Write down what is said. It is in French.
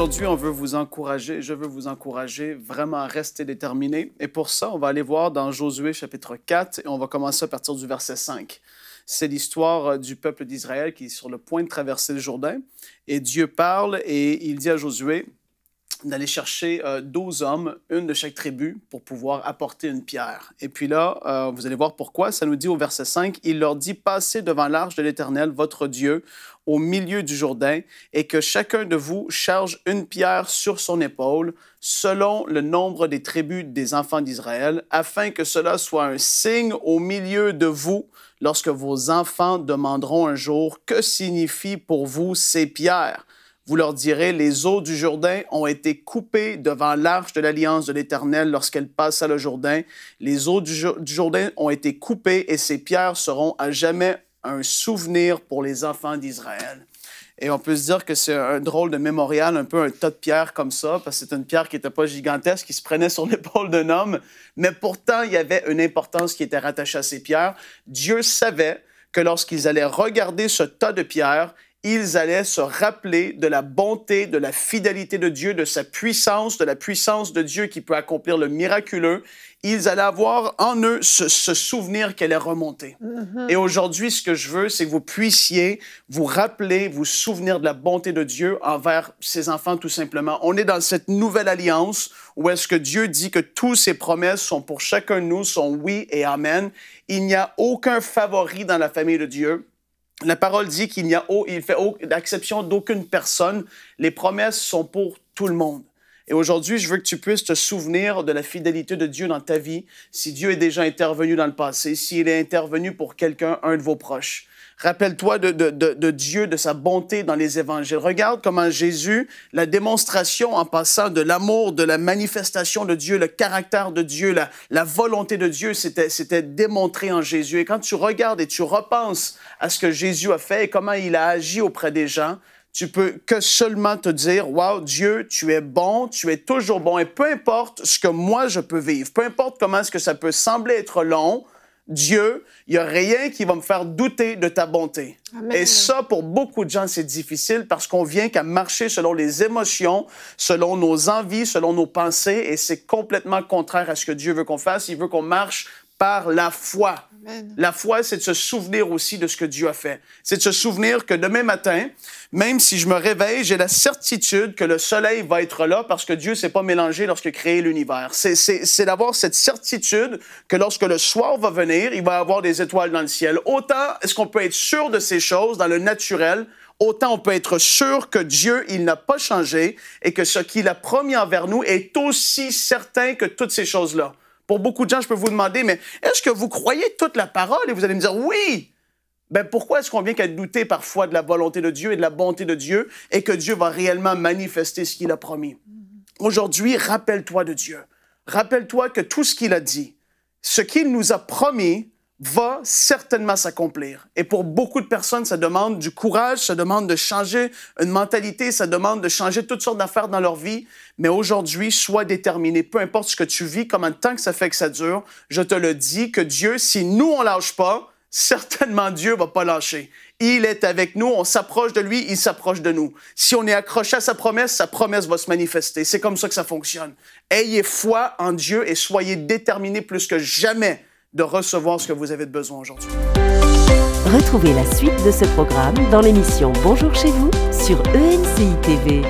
Aujourd'hui, on veut vous encourager, je veux vous encourager vraiment à rester déterminé. Et pour ça, on va aller voir dans Josué chapitre 4 et on va commencer à partir du verset 5. C'est l'histoire euh, du peuple d'Israël qui est sur le point de traverser le Jourdain. Et Dieu parle et il dit à Josué, d'aller chercher deux hommes, une de chaque tribu, pour pouvoir apporter une pierre. Et puis là, euh, vous allez voir pourquoi. Ça nous dit au verset 5, il leur dit, passez devant l'arche de l'Éternel, votre Dieu, au milieu du Jourdain, et que chacun de vous charge une pierre sur son épaule, selon le nombre des tribus des enfants d'Israël, afin que cela soit un signe au milieu de vous lorsque vos enfants demanderont un jour, que signifient pour vous ces pierres? Vous leur direz, les eaux du Jourdain ont été coupées devant l'arche de l'alliance de l'Éternel lorsqu'elle passe à le Jourdain. Les eaux du, du Jourdain ont été coupées et ces pierres seront à jamais un souvenir pour les enfants d'Israël. Et on peut se dire que c'est un drôle de mémorial, un peu un tas de pierres comme ça, parce que c'est une pierre qui n'était pas gigantesque, qui se prenait sur l'épaule d'un homme, mais pourtant il y avait une importance qui était rattachée à ces pierres. Dieu savait que lorsqu'ils allaient regarder ce tas de pierres, ils allaient se rappeler de la bonté, de la fidélité de Dieu, de sa puissance, de la puissance de Dieu qui peut accomplir le miraculeux. Ils allaient avoir en eux ce, souvenir qu'elle est remontée. Mm-hmm. Et aujourd'hui, ce que je veux, c'est que vous puissiez vous rappeler, vous souvenir de la bonté de Dieu envers ses enfants, tout simplement. On est dans cette nouvelle alliance où est-ce que Dieu dit que toutes ses promesses sont pour chacun de nous, sont oui et amen. Il n'y a aucun favori dans la famille de Dieu. La parole dit qu'il n'y a il d'exception d'aucune personne. Les promesses sont pour tout le monde. Et aujourd'hui, je veux que tu puisses te souvenir de la fidélité de Dieu dans ta vie, si Dieu est déjà intervenu dans le passé, s'il est intervenu pour quelqu'un, un de vos proches. Rappelle-toi de, Dieu, de sa bonté dans les évangiles. Regarde comment Jésus, la démonstration en passant de l'amour, de la manifestation de Dieu, le caractère de Dieu, la, la volonté de Dieu, c'était démontré en Jésus. Et quand tu regardes et tu repenses à ce que Jésus a fait et comment il a agi auprès des gens, tu peux que seulement te dire, waouh, Dieu, tu es bon, tu es toujours bon, et peu importe ce que moi je peux vivre, peu importe comment est-ce que ça peut sembler être long, Dieu, il n'y a rien qui va me faire douter de ta bonté. Et ça, pour beaucoup de gens, c'est difficile parce qu'on vient qu'à marcher selon les émotions, selon nos envies, selon nos pensées, et c'est complètement contraire à ce que Dieu veut qu'on fasse. Il veut qu'on marche par la foi. La foi, c'est de se souvenir aussi de ce que Dieu a fait. C'est de se souvenir que demain matin, même si je me réveille, j'ai la certitude que le soleil va être là parce que Dieu s'est pas mélangé lorsque créé l'univers. C'est d'avoir cette certitude que lorsque le soir va venir, il va y avoir des étoiles dans le ciel. Autant est-ce qu'on peut être sûr de ces choses dans le naturel, autant on peut être sûr que Dieu, il n'a pas changé et que ce qu'il a promis envers nous est aussi certain que toutes ces choses-là. Pour beaucoup de gens, je peux vous demander, mais est-ce que vous croyez toute la parole? Et vous allez me dire oui. Ben pourquoi est-ce qu'on vient qu'à douter parfois de la volonté de Dieu et de la bonté de Dieu et que Dieu va réellement manifester ce qu'il a promis? Mm-hmm. Aujourd'hui, rappelle-toi de Dieu. Rappelle-toi que tout ce qu'il a dit, ce qu'il nous a promis, va certainement s'accomplir. Et pour beaucoup de personnes, ça demande du courage, ça demande de changer une mentalité, ça demande de changer toutes sortes d'affaires dans leur vie. Mais aujourd'hui, sois déterminé. Peu importe ce que tu vis, comment de temps que ça fait que ça dure, je te le dis que Dieu, si nous, on lâche pas, certainement Dieu va pas lâcher. Il est avec nous, on s'approche de lui, il s'approche de nous. Si on est accroché à sa promesse, sa promesse va se manifester. C'est comme ça que ça fonctionne. Ayez foi en Dieu et soyez déterminé plus que jamais de recevoir ce que vous avez de besoin aujourd'hui. Retrouvez la suite de ce programme dans l'émission Bonjour chez vous sur ENCI TV.